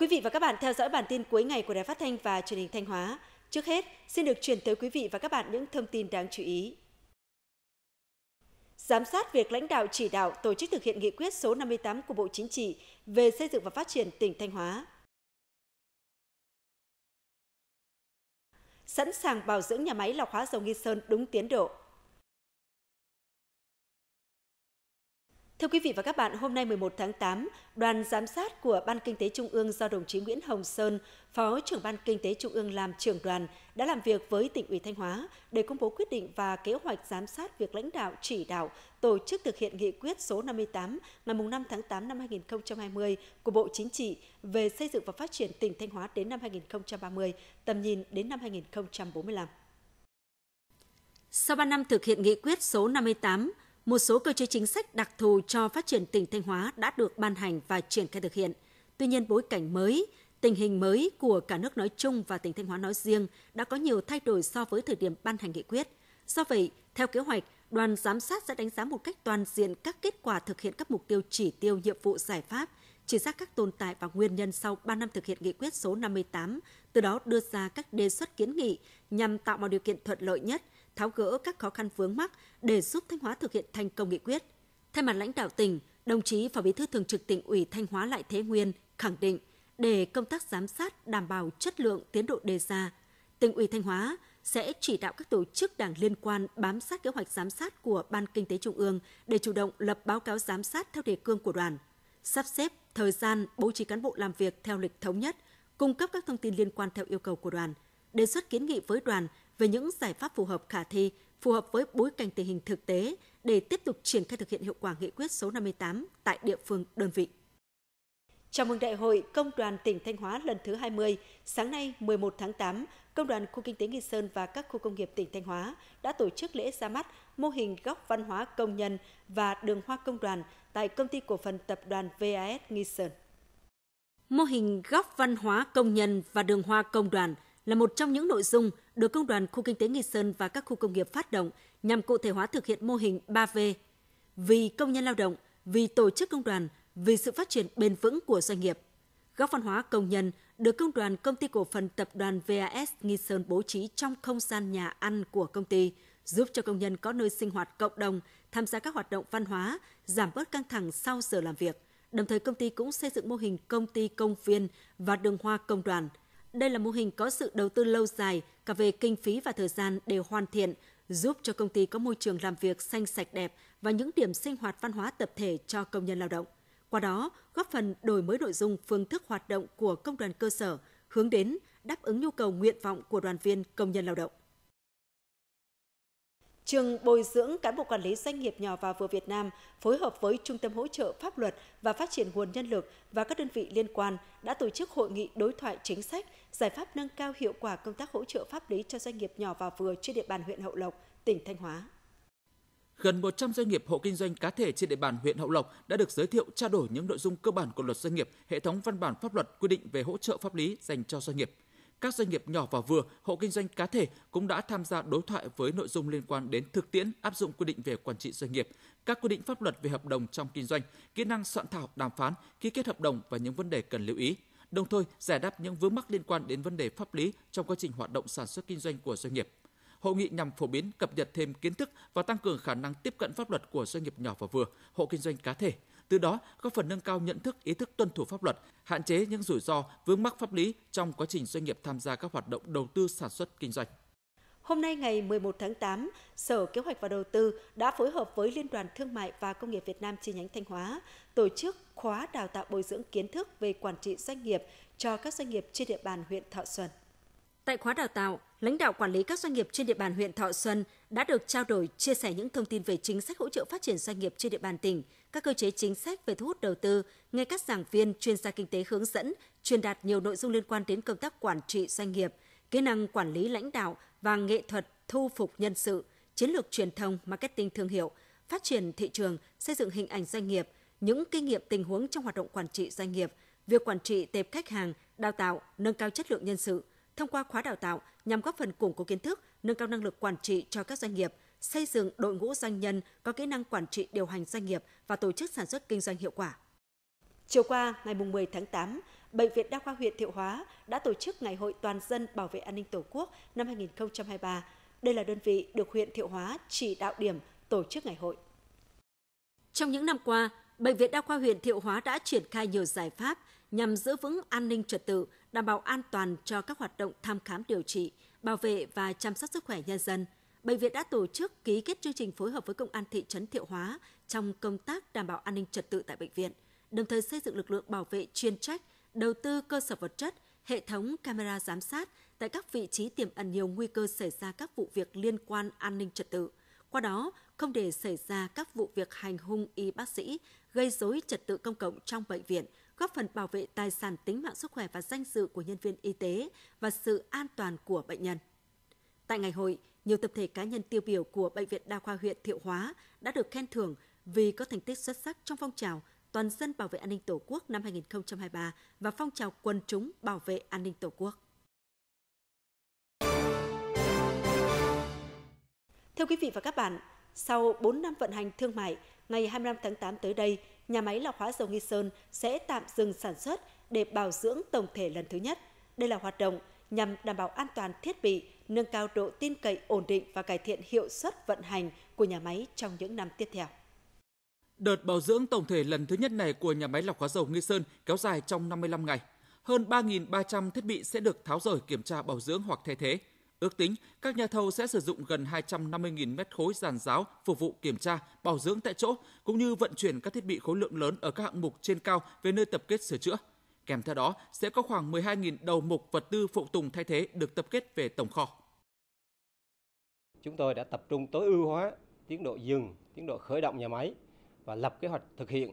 Mời quý vị và các bạn theo dõi bản tin cuối ngày của Đài Phát thanh và Truyền hình Thanh Hóa. Trước hết, xin được chuyển tới quý vị và các bạn những thông tin đáng chú ý. Giám sát việc lãnh đạo chỉ đạo tổ chức thực hiện nghị quyết số 58 của Bộ Chính trị về xây dựng và phát triển tỉnh Thanh Hóa. Sẵn sàng bảo dưỡng nhà máy lọc hóa dầu Nghi Sơn đúng tiến độ. Thưa quý vị và các bạn, hôm nay 11 tháng 8, đoàn giám sát của Ban Kinh tế Trung ương do đồng chí Nguyễn Hồng Sơn, Phó trưởng Ban Kinh tế Trung ương làm trưởng đoàn, đã làm việc với tỉnh ủy Thanh Hóa để công bố quyết định và kế hoạch giám sát việc lãnh đạo chỉ đạo tổ chức thực hiện nghị quyết số 58 ngày 5 tháng 8 năm 2020 của Bộ Chính trị về xây dựng và phát triển tỉnh Thanh Hóa đến năm 2030, tầm nhìn đến năm 2045. Sau 3 năm thực hiện nghị quyết số 58, một số cơ chế chính sách đặc thù cho phát triển tỉnh Thanh Hóa đã được ban hành và triển khai thực hiện. Tuy nhiên, bối cảnh mới, tình hình mới của cả nước nói chung và tỉnh Thanh Hóa nói riêng đã có nhiều thay đổi so với thời điểm ban hành nghị quyết. Do vậy, theo kế hoạch, đoàn giám sát sẽ đánh giá một cách toàn diện các kết quả thực hiện các mục tiêu chỉ tiêu nhiệm vụ giải pháp, chỉ ra các tồn tại và nguyên nhân sau 3 năm thực hiện nghị quyết số 58, từ đó đưa ra các đề xuất kiến nghị nhằm tạo mọi điều kiện thuận lợi nhất – tháo gỡ các khó khăn vướng mắc để giúp Thanh Hóa thực hiện thành công nghị quyết. Thay mặt lãnh đạo tỉnh, đồng chí Phó Bí thư Thường trực tỉnh ủy Thanh Hóa Lại Thế Nguyên khẳng định để công tác giám sát đảm bảo chất lượng tiến độ đề ra, tỉnh ủy Thanh Hóa sẽ chỉ đạo các tổ chức đảng liên quan bám sát kế hoạch giám sát của Ban Kinh tế Trung ương để chủ động lập báo cáo giám sát theo đề cương của đoàn, sắp xếp thời gian bố trí cán bộ làm việc theo lịch thống nhất, cung cấp các thông tin liên quan theo yêu cầu của đoàn, đề xuất kiến nghị với đoàn về những giải pháp phù hợp khả thi, phù hợp với bối cảnh tình hình thực tế để tiếp tục triển khai thực hiện hiệu quả nghị quyết số 58 tại địa phương đơn vị. Chào mừng Đại hội Công đoàn tỉnh Thanh Hóa lần thứ 20. Sáng nay 11 tháng 8, Công đoàn Khu Kinh tế Nghi Sơn và các khu công nghiệp tỉnh Thanh Hóa đã tổ chức lễ ra mắt mô hình góc văn hóa công nhân và đường hoa công đoàn tại Công ty Cổ phần Tập đoàn VAS Nghi Sơn. Mô hình góc văn hóa công nhân và đường hoa công đoàn là một trong những nội dung được công đoàn khu kinh tế Nghi Sơn và các khu công nghiệp phát động nhằm cụ thể hóa thực hiện mô hình 3V. Vì công nhân lao động, vì tổ chức công đoàn, vì sự phát triển bền vững của doanh nghiệp. Góc văn hóa công nhân được công đoàn công ty cổ phần tập đoàn VAS Nghi Sơn bố trí trong không gian nhà ăn của công ty, giúp cho công nhân có nơi sinh hoạt cộng đồng, tham gia các hoạt động văn hóa, giảm bớt căng thẳng sau giờ làm việc. Đồng thời công ty cũng xây dựng mô hình công ty công viên và đường hoa công đoàn – đây là mô hình có sự đầu tư lâu dài, cả về kinh phí và thời gian đều hoàn thiện, giúp cho công ty có môi trường làm việc xanh sạch đẹp và những điểm sinh hoạt văn hóa tập thể cho công nhân lao động. Qua đó, góp phần đổi mới nội dung phương thức hoạt động của công đoàn cơ sở, hướng đến đáp ứng nhu cầu nguyện vọng của đoàn viên công nhân lao động. Trường Bồi dưỡng Cán bộ Quản lý Doanh nghiệp nhỏ và vừa Việt Nam phối hợp với Trung tâm Hỗ trợ Pháp luật và Phát triển Nguồn Nhân lực và các đơn vị liên quan đã tổ chức hội nghị đối thoại chính sách, giải pháp nâng cao hiệu quả công tác hỗ trợ pháp lý cho doanh nghiệp nhỏ và vừa trên địa bàn huyện Hậu Lộc, tỉnh Thanh Hóa. Gần 100 doanh nghiệp hộ kinh doanh cá thể trên địa bàn huyện Hậu Lộc đã được giới thiệu trao đổi những nội dung cơ bản của luật doanh nghiệp, hệ thống văn bản pháp luật quy định về hỗ trợ pháp lý dành cho doanh nghiệp – các doanh nghiệp nhỏ và vừa, hộ kinh doanh cá thể cũng đã tham gia đối thoại với nội dung liên quan đến thực tiễn áp dụng quy định về quản trị doanh nghiệp, các quy định pháp luật về hợp đồng trong kinh doanh, kỹ năng soạn thảo đàm phán, ký kết hợp đồng và những vấn đề cần lưu ý đồng thời giải đáp những vướng mắc liên quan đến vấn đề pháp lý trong quá trình hoạt động sản xuất kinh doanh của doanh nghiệp. Hội nghị nhằm phổ biến, cập nhật thêm kiến thức và tăng cường khả năng tiếp cận pháp luật của doanh nghiệp nhỏ và vừa, hộ kinh doanh cá thể, từ đó góp phần nâng cao nhận thức, ý thức tuân thủ pháp luật, hạn chế những rủi ro vướng mắc pháp lý trong quá trình doanh nghiệp tham gia các hoạt động đầu tư sản xuất kinh doanh. Hôm nay ngày 11 tháng 8, Sở Kế hoạch và Đầu tư đã phối hợp với Liên đoàn Thương mại và Công nghiệp Việt Nam chi nhánh Thanh Hóa tổ chức khóa đào tạo bồi dưỡng kiến thức về quản trị doanh nghiệp cho các doanh nghiệp trên địa bàn huyện Thọ Xuân. Tại khóa đào tạo, lãnh đạo quản lý các doanh nghiệp trên địa bàn huyện Thọ Xuân đã được trao đổi, chia sẻ những thông tin về chính sách hỗ trợ phát triển doanh nghiệp trên địa bàn tỉnh, các cơ chế chính sách về thu hút đầu tư, nghe các giảng viên, chuyên gia kinh tế hướng dẫn, truyền đạt nhiều nội dung liên quan đến công tác quản trị doanh nghiệp, kỹ năng quản lý lãnh đạo và nghệ thuật thu phục nhân sự, chiến lược truyền thông, marketing thương hiệu, phát triển thị trường, xây dựng hình ảnh doanh nghiệp, những kinh nghiệm tình huống trong hoạt động quản trị doanh nghiệp, việc quản trị tệp khách hàng, đào tạo, nâng cao chất lượng nhân sự – thông qua khóa đào tạo nhằm góp phần củng cố kiến thức, nâng cao năng lực quản trị cho các doanh nghiệp, xây dựng đội ngũ doanh nhân có kỹ năng quản trị điều hành doanh nghiệp và tổ chức sản xuất kinh doanh hiệu quả. Chiều qua, ngày 10 tháng 8, Bệnh viện Đa khoa huyện Thiệu Hóa đã tổ chức Ngày hội Toàn dân bảo vệ an ninh Tổ quốc năm 2023. Đây là đơn vị được huyện Thiệu Hóa chỉ đạo điểm tổ chức ngày hội. Trong những năm qua, Bệnh viện Đa khoa huyện Thiệu Hóa đã triển khai nhiều giải pháp nhằm giữ vững an ninh trật tự, đảm bảo an toàn cho các hoạt động thăm khám điều trị, bảo vệ và chăm sóc sức khỏe nhân dân, bệnh viện đã tổ chức ký kết chương trình phối hợp với công an thị trấn Thiệu Hóa trong công tác đảm bảo an ninh trật tự tại bệnh viện, đồng thời xây dựng lực lượng bảo vệ chuyên trách, đầu tư cơ sở vật chất, hệ thống camera giám sát tại các vị trí tiềm ẩn nhiều nguy cơ xảy ra các vụ việc liên quan an ninh trật tự. Qua đó, không để xảy ra các vụ việc hành hung y bác sĩ, gây rối trật tự công cộng trong bệnh viện, góp phần bảo vệ tài sản tính mạng sức khỏe và danh dự của nhân viên y tế và sự an toàn của bệnh nhân. Tại ngày hội, nhiều tập thể cá nhân tiêu biểu của Bệnh viện Đa khoa huyện Thiệu Hóa đã được khen thưởng vì có thành tích xuất sắc trong phong trào toàn dân bảo vệ an ninh Tổ quốc năm 2023 và phong trào quần chúng bảo vệ an ninh Tổ quốc. Thưa quý vị và các bạn, sau 4 năm vận hành thương mại, ngày 25 tháng 8 tới đây, nhà máy lọc hóa dầu Nghi Sơn sẽ tạm dừng sản xuất để bảo dưỡng tổng thể lần thứ nhất. Đây là hoạt động nhằm đảm bảo an toàn thiết bị, nâng cao độ tin cậy ổn định và cải thiện hiệu suất vận hành của nhà máy trong những năm tiếp theo. Đợt bảo dưỡng tổng thể lần thứ nhất này của nhà máy lọc hóa dầu Nghi Sơn kéo dài trong 55 ngày. Hơn 3.300 thiết bị sẽ được tháo rời kiểm tra bảo dưỡng hoặc thay thế. Ước tính, các nhà thầu sẽ sử dụng gần 250.000 mét khối giàn giáo phục vụ kiểm tra, bảo dưỡng tại chỗ, cũng như vận chuyển các thiết bị khối lượng lớn ở các hạng mục trên cao về nơi tập kết sửa chữa. Kèm theo đó, sẽ có khoảng 12.000 đầu mục vật tư phụ tùng thay thế được tập kết về tổng kho. Chúng tôi đã tập trung tối ưu hóa tiến độ dừng, tiến độ khởi động nhà máy và lập kế hoạch thực hiện,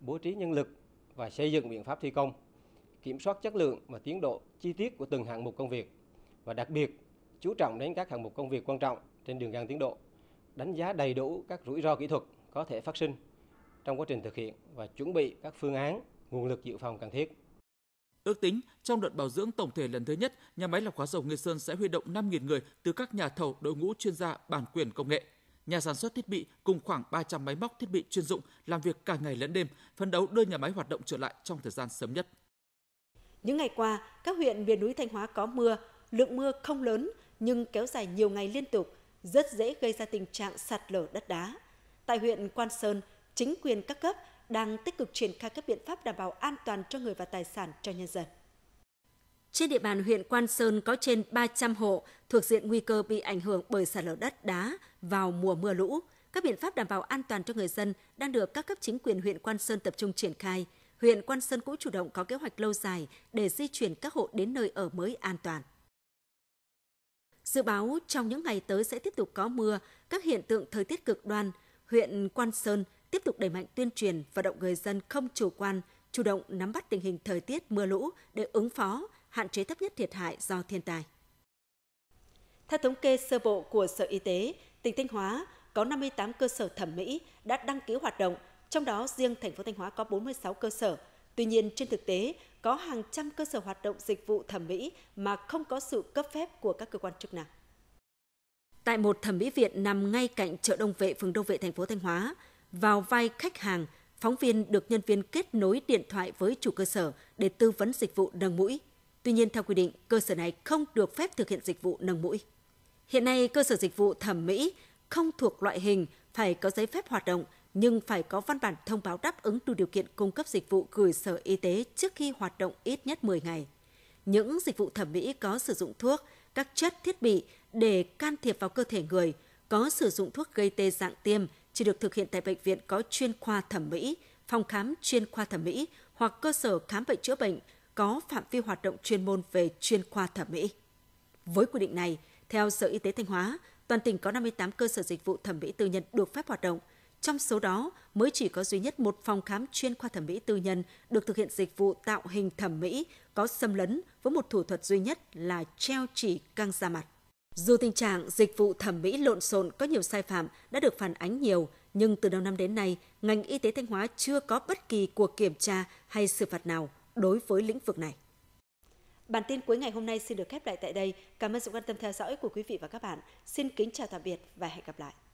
bố trí nhân lực và xây dựng biện pháp thi công, kiểm soát chất lượng và tiến độ chi tiết của từng hạng mục công việc. Và đặc biệt, chú trọng đến các hạng mục công việc quan trọng trên đường ngang tiến độ, đánh giá đầy đủ các rủi ro kỹ thuật có thể phát sinh trong quá trình thực hiện và chuẩn bị các phương án, nguồn lực dự phòng cần thiết. Ước tính, trong đợt bảo dưỡng tổng thể lần thứ nhất, nhà máy lọc hóa dầu Nghi Sơn sẽ huy động 5.000 người từ các nhà thầu, đội ngũ chuyên gia, bản quyền công nghệ. Nhà sản xuất thiết bị cùng khoảng 300 máy móc thiết bị chuyên dụng làm việc cả ngày lẫn đêm, phấn đấu đưa nhà máy hoạt động trở lại trong thời gian sớm nhất. Những ngày qua, các huyện miền núi Thanh Hóa có mưa, lượng mưa không lớn nhưng kéo dài nhiều ngày liên tục, rất dễ gây ra tình trạng sạt lở đất đá. Tại huyện Quan Sơn, chính quyền các cấp đang tích cực triển khai các biện pháp đảm bảo an toàn cho người và tài sản cho nhân dân. Trên địa bàn huyện Quan Sơn có trên 300 hộ thuộc diện nguy cơ bị ảnh hưởng bởi sạt lở đất đá vào mùa mưa lũ. Các biện pháp đảm bảo an toàn cho người dân đang được các cấp chính quyền huyện Quan Sơn tập trung triển khai. Huyện Quan Sơn cũng chủ động có kế hoạch lâu dài để di chuyển các hộ đến nơi ở mới an toàn. Dự báo trong những ngày tới sẽ tiếp tục có mưa, các hiện tượng thời tiết cực đoan. Huyện Quan Sơn tiếp tục đẩy mạnh tuyên truyền vận động người dân không chủ quan, chủ động nắm bắt tình hình thời tiết mưa lũ để ứng phó, hạn chế thấp nhất thiệt hại do thiên tai. Theo thống kê sơ bộ của Sở Y tế, tỉnh Thanh Hóa có 58 cơ sở thẩm mỹ đã đăng ký hoạt động, trong đó riêng thành phố Thanh Hóa có 46 cơ sở. Tuy nhiên, trên thực tế, có hàng trăm cơ sở hoạt động dịch vụ thẩm mỹ mà không có sự cấp phép của các cơ quan chức năng. Tại một thẩm mỹ viện nằm ngay cạnh chợ Đông Vệ, phường Đông Vệ, thành phố Thanh Hóa, vào vai khách hàng, phóng viên được nhân viên kết nối điện thoại với chủ cơ sở để tư vấn dịch vụ nâng mũi. Tuy nhiên, theo quy định, cơ sở này không được phép thực hiện dịch vụ nâng mũi. Hiện nay, cơ sở dịch vụ thẩm mỹ không thuộc loại hình phải có giấy phép hoạt động – nhưng phải có văn bản thông báo đáp ứng đủ điều kiện cung cấp dịch vụ gửi Sở Y tế trước khi hoạt động ít nhất 10 ngày. Những dịch vụ thẩm mỹ có sử dụng thuốc, các chất thiết bị để can thiệp vào cơ thể người, có sử dụng thuốc gây tê dạng tiêm chỉ được thực hiện tại bệnh viện có chuyên khoa thẩm mỹ, phòng khám chuyên khoa thẩm mỹ hoặc cơ sở khám bệnh chữa bệnh có phạm vi hoạt động chuyên môn về chuyên khoa thẩm mỹ. Với quy định này, theo Sở Y tế Thanh Hóa, toàn tỉnh có 58 cơ sở dịch vụ thẩm mỹ tư nhân được phép hoạt động – trong số đó, mới chỉ có duy nhất một phòng khám chuyên khoa thẩm mỹ tư nhân được thực hiện dịch vụ tạo hình thẩm mỹ có xâm lấn với một thủ thuật duy nhất là treo chỉ căng da mặt. Dù tình trạng dịch vụ thẩm mỹ lộn xộn có nhiều sai phạm đã được phản ánh nhiều, nhưng từ đầu năm đến nay, ngành y tế Thanh Hóa chưa có bất kỳ cuộc kiểm tra hay xử phạt nào đối với lĩnh vực này. Bản tin cuối ngày hôm nay xin được khép lại tại đây. Cảm ơn sự quan tâm theo dõi của quý vị và các bạn. Xin kính chào tạm biệt và hẹn gặp lại.